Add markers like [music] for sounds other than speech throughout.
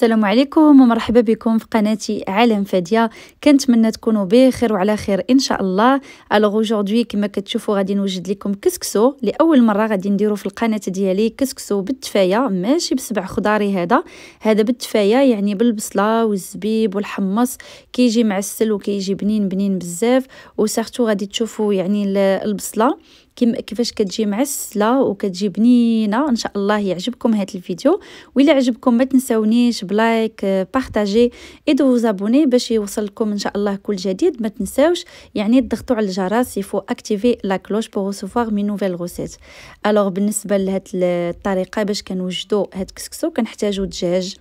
السلام عليكم ومرحبا بكم في قناتي عالم فاديه كنتمنى تكونوا بخير وعلى خير ان شاء الله الوغ اوجوردي كما كتشوفوا غادي نوجد لكم كسكسو لاول مره غادي نديرو في القناه ديالي كسكسو بالتفايه ماشي بسبع خضاري هذا هذا بالتفايه يعني بالبصله والزبيب والحمص كيجي مع السل وكيجي بنين بنين بزاف وسختو غادي تشوفوا يعني البصله كم كيفاش كتجي معسله وكتجي بنينه ان شاء الله يعجبكم هذا الفيديو وإلا عجبكم ما تنساونيش بلايك آه، بارطاجي اي دو زابوني باش يوصلكم ان شاء الله كل جديد ما تنساوش يعني تضغطوا على الجرس يفو اكتيفي لا كلوش بور ريسيفوار مي نوفيل غوسيت الوغ بالنسبه لهاد الطريقه باش كنوجدوا هاد الكسكسو كنحتاجو دجاج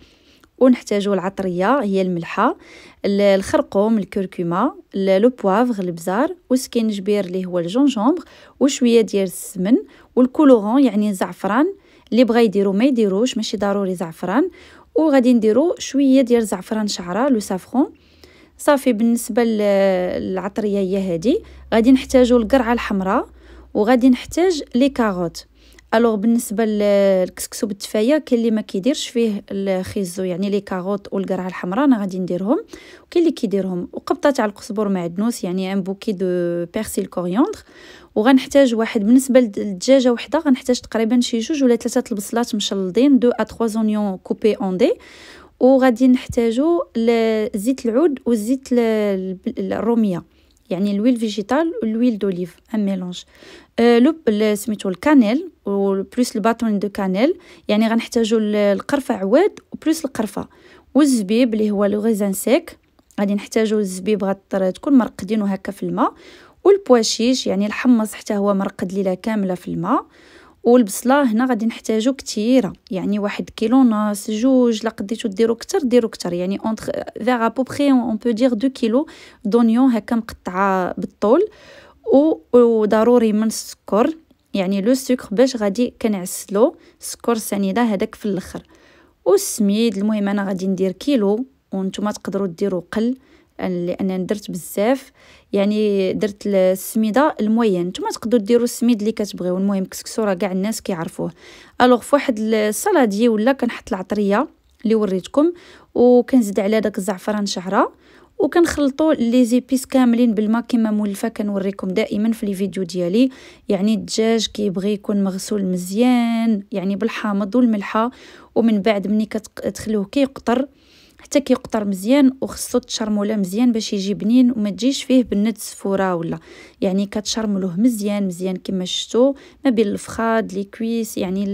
ونحتاجو العطريه هي الملحه الخرقوم الكركمه لو بوافغ البزار وسكينجبير اللي هو الجونجومبر وشويه ديال السمن والكولورون يعني الزعفران اللي بغا يديرو ما يديروش ماشي ضروري زعفران وغادي نديرو شويه ديال زعفران شعره لو سافرون صافي بالنسبه للعطريه هي هذه غادي نحتاجو القرعه الحمراء وغادي نحتاج لي كاروت الوغ بالنسبه للكسكسو بالتفايه كاين اللي ما كيديرش فيه الخيزو يعني لي كاروت والقرعه الحمراء انا غادي نديرهم وكاين اللي كيديرهم وقبطه تاع القزبر معدنوس يعني ان بوكي دو بيرسيل كوريوندر وغنحتاج واحد بالنسبه للدجاجه وحده غنحتاج تقريبا شي جوج ولا ثلاثه البصلات مشلضين دو ا تخوا زونيون كوبي اوندي وغادي نحتاجو زيت العود والزيت الروميه يعني الويل فيجيتال والويل دوليف ان ميلونج لو سميتو الكانيل وبلوس الباتون دو كانيل يعني غنحتاجو القرفه عواد وبلوس القرفه والزبيب اللي هو لو غيزان سيك غادي نحتاجو الزبيب غطر تكون مرقدينو هكا في الماء والبواشيش يعني الحمص حتى هو مرقد ليله كامله في الماء والبصله هنا غادي نحتاجو كثيره يعني واحد كيلو ناس جوج لا قديتو ديرو كتر ديرو كتر يعني اونتر فيغ ا بوبري اون بو دير دو كيلو دونيون هكا مقطعه بالطول وضروري من السكر يعني لو سكر باش غادي كنعسلو السكر سنيده هذاك في الاخر والسميد المهم انا غادي ندير كيلو وانتم تقدروا ديروا قل لان درت بزاف يعني درت السميده الموين نتوما تقدروا ديروا السميد اللي كتبغيو المهم كسكسو راه كاع الناس كيعرفوه الوغ فواحد الصلاديه ولا كنحط العطريه اللي وريتكم وكنزيد على داك الزعفران شعره وكنخلطوا لي زيبيس كاملين بالما كما مولفه كنوريكم دائما في لي فيديو ديالي يعني الدجاج كيبغي يكون مغسول مزيان يعني بالحامض والملحه ومن بعد ملي كتخليوه كيقطر حتى كيقطر مزيان وخصو تشرموله مزيان باش يجي بنين وما تجيش فيه بنت سفوره ولا يعني كتشرملوه مزيان مزيان كما شفتوا ما بين الفخاد لي كويس يعني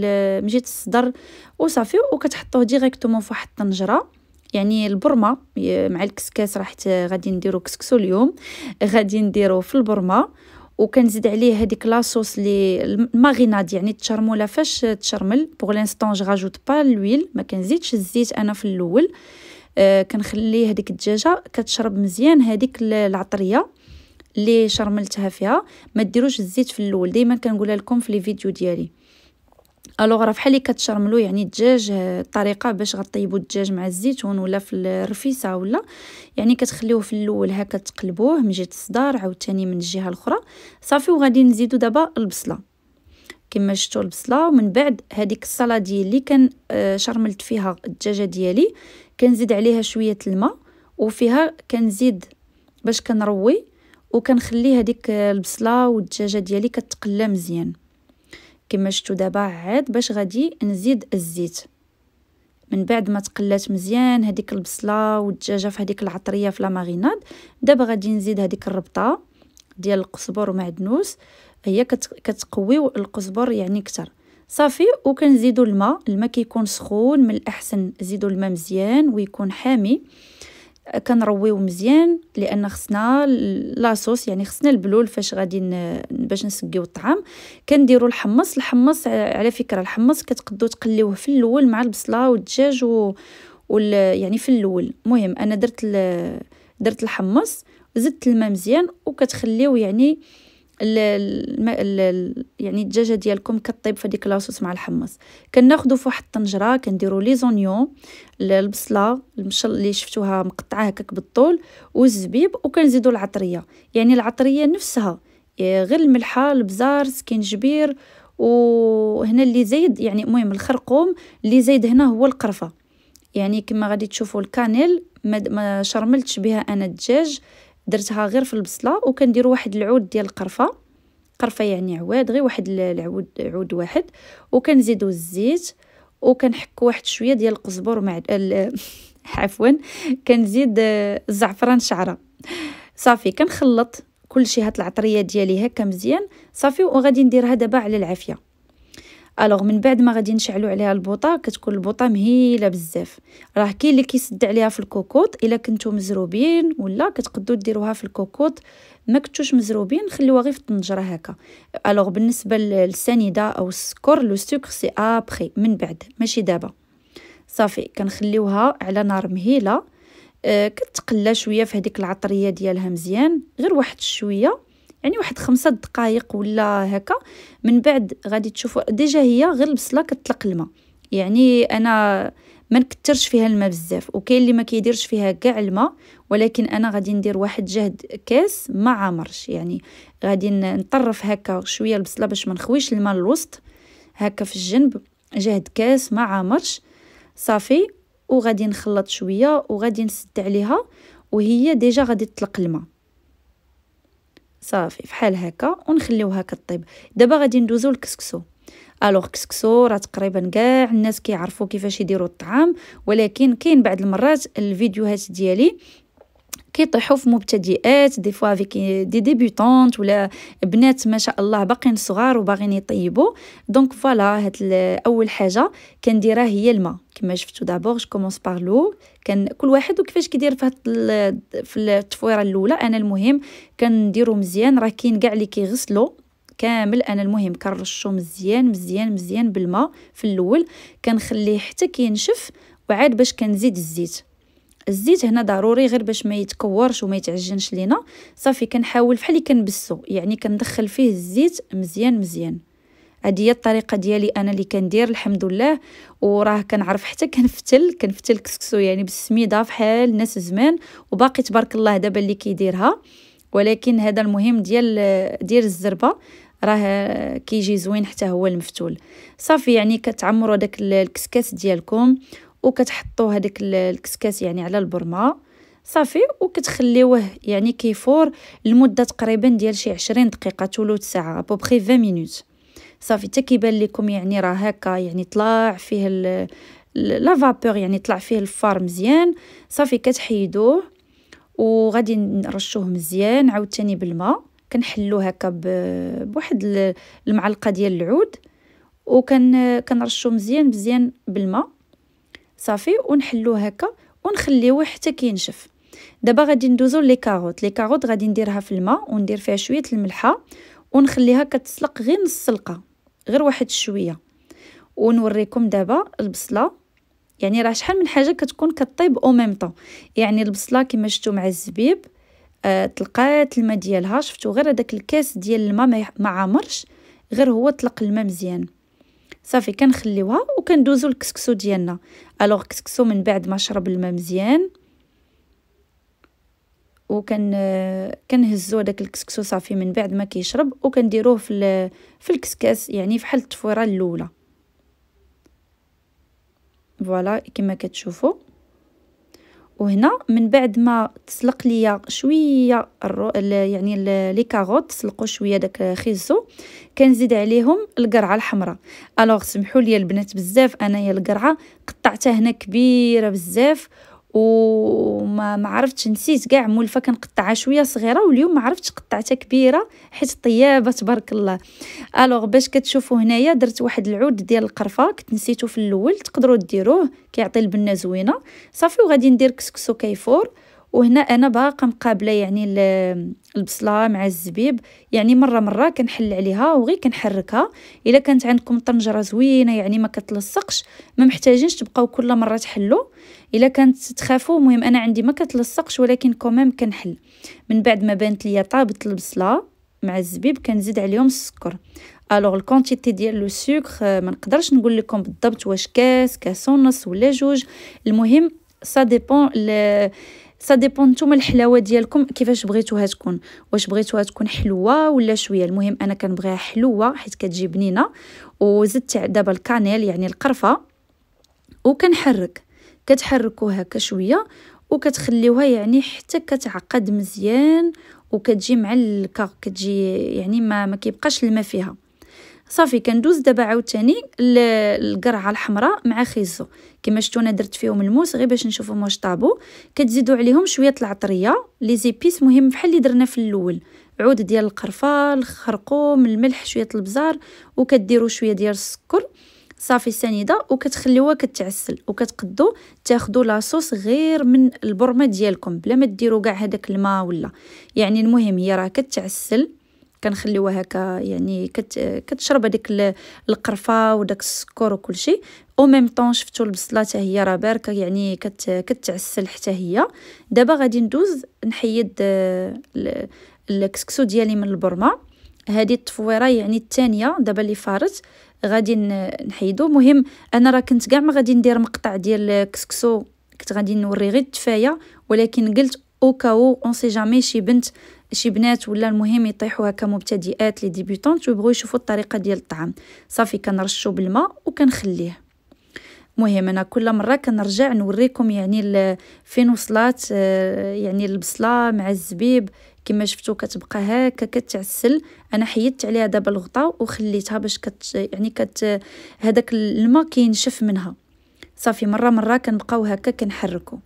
مجيت الصدر وصافي وكتحطوه ديريكتومون فواحد الطنجره يعني البرمه مع الكسكاس راح غادي نديرو كسكسو اليوم غادي نديرو في البرمه وكنزيد عليه هذيك لاصوص لي الماريناد يعني التشرموله فاش تشرمل بوغ لانستون جو راجوت با لويل ما كنزيدش الزيت انا في الاول آه كنخلي هذيك الدجاجه كتشرب مزيان هذيك العطريه اللي شرملتها فيها ما ديروش الزيت في الاول ديما كنقولها لكم في لي فيديو ديالي الوغ راه اللي كتشرملو يعني الدجاج الطريقه آه، باش غطيبو الدجاج مع الزيتون ولا في الرفيسه ولا يعني كتخليوه في الاول هكا تقلبوه من جهه الصدار عاوتاني من الجهه الاخرى صافي وغادي نزيدو دابا البصله كما شفتوا البصله ومن بعد هذيك الصلاه اللي كان آه، شرملت فيها الدجاجه ديالي كنزيد عليها شويه الماء وفيها كنزيد باش كنروي وكنخلي هذيك آه، البصله والدجاجه ديالي كتقلى مزيان كما شفتوا دابا عاد باش غادي نزيد الزيت من بعد ما تقلات مزيان هذيك البصله والدجاجه في هذيك العطريه في لا ماريناد دابا غادي نزيد هذيك الربطه ديال القزبر ومعدنوس هي كتقوي القزبر يعني كتر صافي وكنزيدوا الماء الماء كيكون سخون من الاحسن زيدوا الماء مزيان ويكون حامي كنرويو مزيان لان خصنا لاصوص يعني خصنا البلول فاش غادي باش نسقيو الطعام كنديروا الحمص الحمص على فكره الحمص كتقدو تقليوه في الاول مع البصله والدجاج و وال يعني في الاول مهم انا درت درت الحمص زدت الماء مزيان وكتخليو يعني آه يعني الدجاجه ديالكم كطيب في ديك لاصوص مع الحمص كناخذوا في واحد الطنجره كنديروا لي زونيون البصله المشل اللي شفتوها مقطعه هكاك بالطول والزبيب وكنزيدوا العطريه يعني العطريه نفسها غير الملحه البزار سكينجبير وهنا اللي زايد يعني المهم الخرقوم اللي زايد هنا هو القرفه يعني كما غادي تشوفوا الكانيل ما شرملتش بها انا الدجاج درتها غير في البصله وكندير واحد العود ديال القرفه قرفه يعني عواد غير واحد العود عود واحد وكنزيدو الزيت وكنحك واحد شويه ديال القزبر مع [laughs] عفوا كنزيد آه، الزعفران شعره صافي كنخلط كلشي هاد العطريه ديالي هكا مزيان صافي وغادي نديرها دابا على العافيه الوغ من بعد ما غادي نشعلو عليها البوطه كتكون البوطه مهيله بزاف راه كاين اللي كيسد عليها في الكوكوط الا كنتو مزروبين ولا كتقدو ديروها في الكوكوط ما كنتوش مزروبين خليوها غير في الطنجره هكا الوغ بالنسبه للسنيده او السكر لو سوكر سي ابري من بعد ماشي دابا صافي كنخليوها على نار مهيله آه، كتقلى شويه في هذيك العطريه ديالها مزيان غير واحد شويه يعني واحد خمسة دقائق ولا هكا من بعد غادي تشوفوا ديجا هي غير البصله كتطلق الماء يعني انا ما نكثرش فيها الماء بزاف وكاين اللي ما كيديرش فيها كاع الماء ولكن انا غادي ندير واحد جهد كاس ما عامرش يعني غادي نطرف هكا شويه البصله باش ما نخويش الماء للوسط هكا في الجنب جهد كاس ما عامرش صافي وغادي نخلط شويه وغادي نسد عليها وهي ديجا غادي تطلق الماء صافي فحال هكا ونخليوها كطيب دابا غادي ندوزو الكسكسو الوغ كسكسو راه تقريبا كاع الناس كيعرفوا كيفاش يديروا الطعام ولكن كاين بعض المرات الفيديوهات ديالي كيطيحوا في مبتدئات دي فوا افيك دي ديبيوتونت ولا بنات ما شاء الله باقين صغار وباغين يطيبوا دونك فوالا هاد اول حاجه كنديرها هي الماء كما شفتوا دابور جو كومونس بار لو كان كل واحد وكيفاش كيدير في هاد في التفويره الاولى انا المهم كنديرو مزيان راه كاين كاع اللي كيغسلوا كامل انا المهم كنرشو مزيان مزيان مزيان بالماء في الاول كنخليه حتى كينشف وعاد باش كنزيد الزيت الزيت هنا ضروري غير باش ما يتكورش وما يتعجنش لينا صافي كنحاول بحال كنبسو يعني كندخل فيه الزيت مزيان مزيان هذه هي الطريقه ديالي انا اللي كندير الحمد لله وراه كنعرف حتى كنفتل كنفتل كسكسو يعني بالسميده فحال ناس زمان وباقي تبارك الله دابا اللي كيديرها ولكن هذا المهم ديال ديال الزربه راه كيجي زوين حتى هو المفتول صافي يعني كتعمروا داك الكسكاس ديالكم وكتحطوا هذاك الكسكاس يعني على البرمه صافي وكتخليوه يعني كيفور لمده تقريبا ديال شي 20 دقيقه ثلث ساعه بوبخي 20 مينوت صافي حتى كيبان لكم يعني راه هكا يعني طلع فيه لا فابور يعني طلع فيه الفار مزيان صافي كتحيدوه وغادي نرشوه مزيان عاوتاني بالماء كنحلوه هكا بواحد المعلقه ديال العود وكن كنرشو مزيان مزيان بالماء صافي ونحلوه هكا ونخليوه حتى كينشف دابا غادي ندوزو لي كاروت لي كاروت غادي نديرها في الماء وندير فيها شويه الملحه ونخليها كتسلق غير نص سلقه غير واحد شويه ونوريكم دابا البصله يعني راه شحال من حاجه كتكون كطيب او ميم طون يعني البصله كما شفتوا مع الزبيب آه طلقات الماء ديالها شفتوا غير هذاك الكاس ديال الماء ما عامرش غير هو طلق الماء مزيان صافي كنخليوها وكندوزو الكسكسو ديالنا الوغ كسكسو من بعد ما شرب الماء مزيان وكن كنهزو داك الكسكسو صافي من بعد ما كيشرب وكنديروه في في الكسكاس يعني فحال التفويره الاولى فوالا كما كتشوفوا وهنا من بعد ما تسلق ليا شويه الرو... يعني لي كاروت تسلقوا شويه داك خيزو كنزيد عليهم القرعه الحمراء الوغ سمحوا لي البنات بزاف انايا القرعه قطعتها هنا كبيره بزاف وما ما عرفتش نسيت كاع مولفه كنقطعها شويه صغيره واليوم ما عرفتش قطعتها كبيره حيت طيابه تبارك الله الوغ باش كتشوفوا هنايا درت واحد العود ديال القرفه كنت نسيتو في الاول تقدروا ديروه كيعطي البنه زوينه صافي وغادي ندير كسكسو كيفور وهنا انا باقا مقابله يعني البصله مع الزبيب يعني مره مره كنحل عليها وغير كنحركها الا كانت عندكم طنجره زوينه يعني ما كتلصقش ما محتاجينش تبقاو كل مره تحلو الا كانت تخافوا المهم انا عندي ما كتلصقش ولكن كومام كنحل من بعد ما بانت ليا طابت البصله مع الزبيب كنزيد عليهم السكر الوغ الكونتيتي ديال لو سكر ما نقدرش نقول لكم بالضبط واش كاس كاس ونص ولا جوج المهم سا ديبون سا ديبون نتوما الحلاوه ديالكم كيفاش بغيتوها تكون واش بغيتوها تكون حلوه ولا شويه المهم انا كنبغيها حلوه حيت كتجي بنينه وزدت دابا الكانيل يعني القرفه وكنحرك كتحركوها هكا شويه وكتخليوها يعني حتى كتعقد مزيان وكتجي معلكه كتجي يعني ما ما كيبقاش الماء فيها صافي كندوز دابا عاوتاني القرعه الحمراء مع خيزو كما شفتوا انا درت فيهم الموس غير باش نشوفهم واش طابو كتزيدوا عليهم شويه العطريه لي زيبيس مهم بحال اللي درنا في الاول عود ديال القرفه الخرقوم الملح شويه البزار وكديروا شويه ديال السكر صافي سنيده وكتخليوها كتعسل وكتقدو تاخدو لاصوص غير من البرمه ديالكم بلا ما ديروا كاع هذاك الماء ولا يعني المهم هي راه كتعسل كنخليوها هكا يعني كت كتشرب هذيك القرفه وداك السكر وكل شيء او ميم طون شفتو البصله حتى هي راه باركه يعني كت كتعسل حتى هي دابا غادي ندوز نحيد الكسكسو ديالي من البرمه هذه التفويره يعني الثانيه دابا اللي فارت غادي نحيدو مهم انا راه كنت كاع ما غادي ندير مقطع ديال الكسكسو كنت غادي نوري غير التفايه ولكن قلت او كاو اون سي جامي شي بنت شي بنات ولا المهم يطيحوها كمبتدئات لي ديبيوطونت ويبغيو يشوفوا الطريقه ديال الطعام صافي كنرشو بالماء وكنخليه مهم انا كل مره كنرجع نوريكم يعني فين وصلات آه، يعني البصله مع الزبيب كما شفتو كتبقى هكا كتعسل انا حيدت عليها دابا الغطاء وخليتها باش كت يعني كت هذاك الماء كينشف منها صافي مره مره كنبقاو هكا كنحركو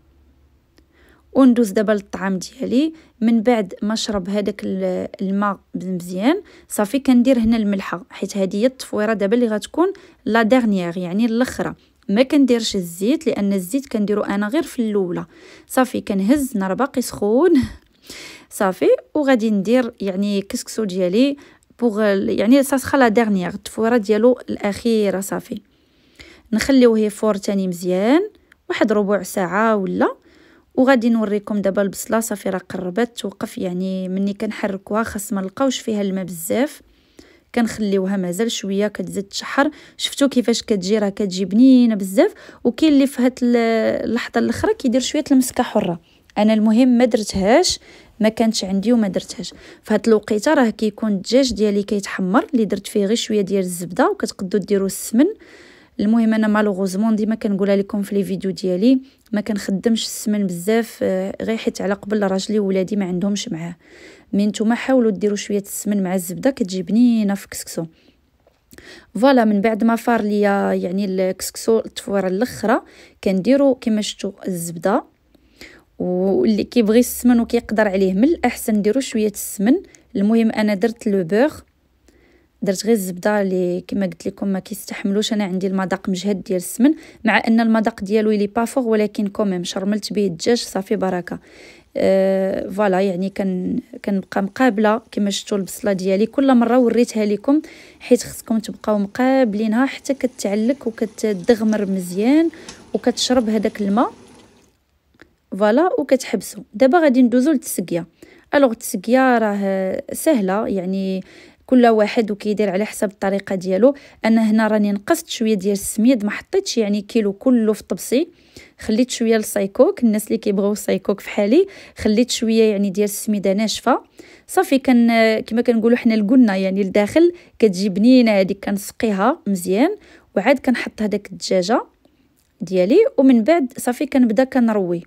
وندوز دابا للطعام ديالي من بعد ما شرب هذاك الماء مزيان صافي كندير هنا الملحه حيت هذه هي التفويره دابا اللي غتكون لا ديرنيير يعني الاخره ما كنديرش الزيت لان الزيت كنديرو انا غير في الاولى صافي كنهز نار باقي سخون [laughs] صافي وغادي ندير يعني كسكسو ديالي بوغ يعني ساسخا لا ديرنيير التفويره ديالو الاخيره صافي نخليوه يفور تاني مزيان واحد ربع ساعه ولا وغادي نوريكم دابا البصله صافي راه قربت توقف يعني مني كنحركوها خاص ما نلقاوش فيها الماء بزاف كنخليوها مازال شويه كتزيد تشحر شفتو كيفاش كتجي راه كتجي بنينه بزاف وكاين اللي في هاد اللحظه الاخرى كيدير شويه المسكه حره انا المهم ما درتهاش ما كانتش عندي وما درتهاش فهاد الوقيته راه كيكون الدجاج ديالي كيتحمر اللي درت فيه غير شويه ديال الزبده وكتقدو ديروا السمن المهم انا مالوغوزمون ديما كنقولها لكم في لي فيديو ديالي ما كنخدمش السمن بزاف آه، غير حيت على قبل راجلي وولادي ما عندهمش معاه مي نتوما حاولوا ديروا شويه السمن مع الزبده كتجي بنينه في كسكسو فوالا من بعد ما فار ليا يعني الكسكسو التفويره الاخره كنديروا كما شفتوا الزبده واللي كيبغي السمن وكيقدر عليه من الاحسن نديروا شويه السمن المهم انا درت لو بوغ درت غير الزبده اللي كما قلت لكم ما كيستحملوش انا عندي المذاق مجهد ديال السمن مع ان المذاق ديالو لي بافور ولكن كوميم شرملت به الدجاج صافي بركه أه فوالا يعني كان كنبقى مقابله كما شفتوا البصله ديالي كل مره وريتها لكم حيت خصكم تبقاو مقابلينها حتى كتعلك وكتدغمر مزيان وكتشرب هذاك الماء فوالا وكتحبسوا دابا غادي ندوزو للتسقيه الوغ التسقيه راه سهله يعني كل واحد وكيدير على حسب الطريقه ديالو انا هنا راني نقصت شويه ديال السميد ما حطيتش يعني كيلو كله في طبسي خليت شويه للسايكوك الناس اللي كيبغيو السايكوك فحالي خليت شويه يعني ديال السميده ناشفه صافي كان كما كنقولوا حنا القلنا يعني لداخل كتجي بنينه هذيك كنسقيها مزيان وعاد كنحط هذاك الدجاجه ديالي ومن بعد صافي كنبدا كنروي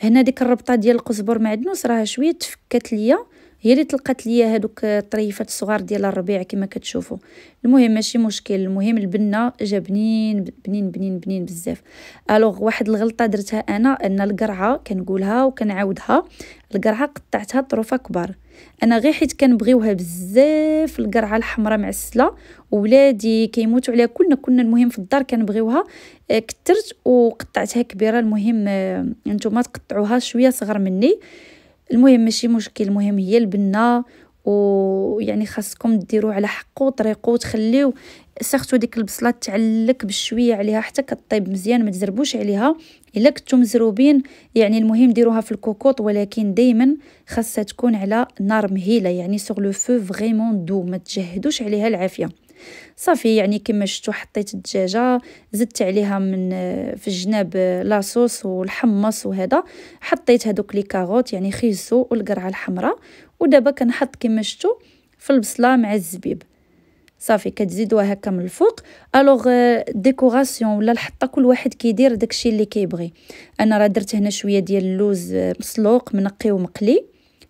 هنا ديك الربطه ديال القزبر معدنوس راها شويه تفكات ليا هي اللي طلقات ليا هذوك الطريفات الصغار ديال الربيع كما كتشوفوا المهم ماشي مشكل المهم البنه جا بنين بنين بنين بنين بزاف الوغ واحد الغلطه درتها انا ان القرعه كنقولها وكنعاودها القرعه قطعتها طروفه كبار انا غير حيت كنبغيوها بزاف القرعه الحمراء معسله ولادي كيموتوا عليها كلنا كنا المهم في الدار كنبغيوها آه، كثرت وقطعتها كبيره المهم آه، ما تقطعوها شويه صغر مني المهم ماشي مشكل المهم هي البنه ويعني خاصكم ديروا على حقه وطريقه وتخليو سختو ديك البصله تعلك بشويه عليها حتى كطيب مزيان ما تزربوش عليها الا كنتو مزروبين يعني المهم ديروها في الكوكوط ولكن دائما خاصها تكون على نار مهيله يعني سوغ لو فو فريمون دو ما تجهدوش عليها العافيه صافي يعني كما شفتوا حطيت الدجاجه زدت عليها من آه، في الجناب آه، لاصوص والحمص وهذا حطيت هذوك لي كاروت يعني خيزو والقرعه الحمراء ودابا كنحط كما شفتوا في البصله مع الزبيب صافي كتزيدوها هكا من الفوق الوغ آه، ديكوراسيون ولا الحطه كل واحد كيدير داكشي اللي كيبغي انا راه درت هنا شويه ديال اللوز مسلوق منقي ومقلي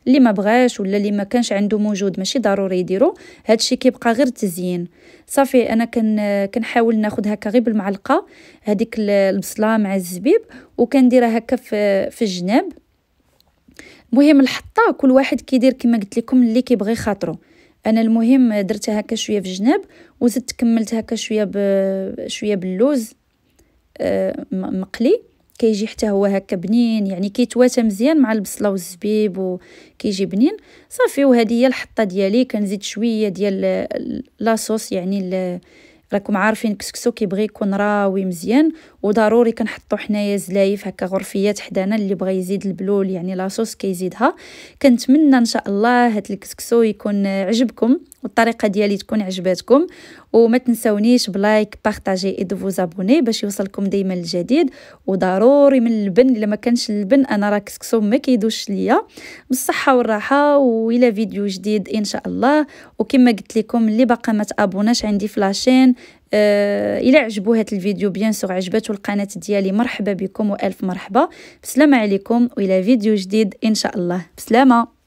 اللي ما بغاش ولا اللي ما كانش عنده موجود ماشي ضروري يديرو هادشي كيبقى غير تزيين صافي انا كن كنحاول ناخذ هكا غير بالمعلقه هذيك البصله مع الزبيب وكنديرها هكا في, في الجناب مهم الحطه كل واحد كيدير كما قلت لكم اللي كيبغي خاطرو انا المهم درتها هكا شويه في الجناب وزدت كملت هكا شويه شويه باللوز آه، مقلي كيجي حتى هو هكا بنين يعني كيتواتى مزيان مع البصله والزبيب وكيجي بنين صافي وهذه هي الحطه ديالي كنزيد شويه ديال لاصوص يعني راكم عارفين كسكسو كيبغي يكون راوي مزيان وضروري كنحطو حنايا زلايف هكا غرفيات حدانا اللي بغى يزيد البلول يعني لاصوص كيزيدها كنتمنى ان شاء الله هاد الكسكسو يكون عجبكم والطريقه ديالي تكون عجباتكم وما تنسونيش بلايك بارطاجي اي دو زابوني باش يوصلكم ديما الجديد وضروري من البن الا ما كانش البن انا راه كسكسو ما كيدوش ليا بالصحه والراحه والى فيديو جديد ان شاء الله وكما قلت لكم اللي باقا ما تابوناش عندي فلاشين آه، الا عجبو هذا الفيديو بيان سور عجبته القناه ديالي مرحبا بكم والف مرحبا بسلامه عليكم والى فيديو جديد ان شاء الله بسلامه